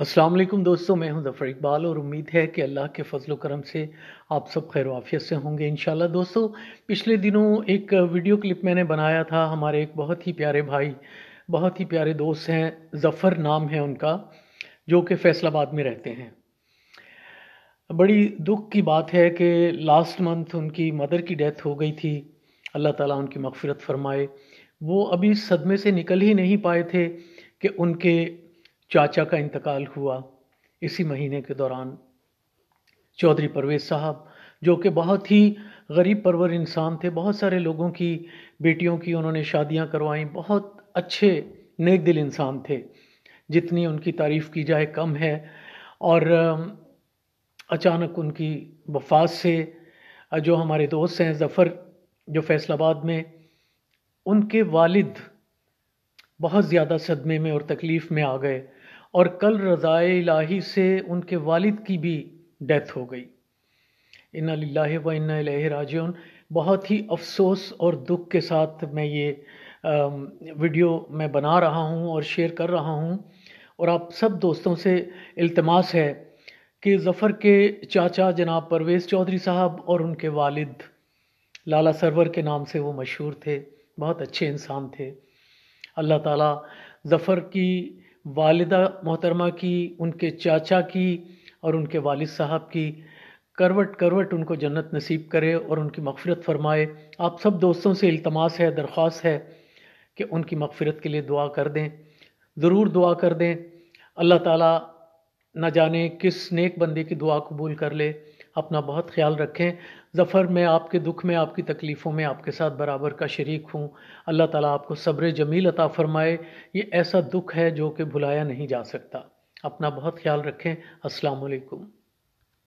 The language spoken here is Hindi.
अस्सलाम वालेकुम दोस्तों मैं हूं ज़फ़र इकबाल और उम्मीद है कि अल्लाह के फजल करम से आप सब खैर वाफियत से होंगे इन दोस्तों पिछले दिनों एक वीडियो क्लिप मैंने बनाया था हमारे एक बहुत ही प्यारे भाई बहुत ही प्यारे दोस्त हैं ज़फ़र नाम है उनका जो कि फैसलाबाद में रहते हैं बड़ी दुख की बात है कि लास्ट मंथ उनकी मदर की डेथ हो गई थी अल्लाह ताला उनकी मगफरत फरमाए वो अभी सदमे से निकल ही नहीं पाए थे कि उनके चाचा का इंतकाल हुआ इसी महीने के दौरान चौधरी परवेज साहब जो कि बहुत ही गरीब परवर इंसान थे बहुत सारे लोगों की बेटियों की उन्होंने शादियां करवाई बहुत अच्छे नेक दिल इंसान थे जितनी उनकी तारीफ़ की जाए कम है और अचानक उनकी वफात से जो हमारे दोस्त हैं ज़फ़र जो फैसलाबाद में उनके वालिद बहुत ज़्यादा सदमे में और तकलीफ़ में आ गए और कल रज़ाए इलाही से उनके वालिद की भी डेथ हो गई इन व इन राजन बहुत ही अफसोस और दुख के साथ मैं ये वीडियो मैं बना रहा हूँ और शेयर कर रहा हूँ और आप सब दोस्तों से इल्तमास है कि ज़फ़र के चाचा जनाब परवेज़ चौधरी साहब और उनके वालिद लाला सरवर के नाम से वो मशहूर थे बहुत अच्छे इंसान थे अल्लाह ताला ज़फ़र की वालिदा मोहतरमा की उनके चाचा की और उनके वालिद साहब की करवट करवट उनको जन्नत नसीब करे और उनकी मगफ़रत फरमाए आप सब दोस्तों से अल्तमास है दरख्वास है कि उनकी मगफ़रत के लिए दुआ कर दें ज़रूर दुआ कर दें अल्लाह ताला न जाने किस नेक बंदे की दुआ कबूल कर ले अपना बहुत ख्याल रखें ज़फ़र मैं आपके दुख में आपकी तकलीफ़ों में आपके साथ बराबर का शरीक हूँ अल्लाह ताला आपको सब्र जमील अता फ़रमाए ये ऐसा दुख है जो कि भुलाया नहीं जा सकता अपना बहुत ख्याल रखें अस्सलाम वालेकुम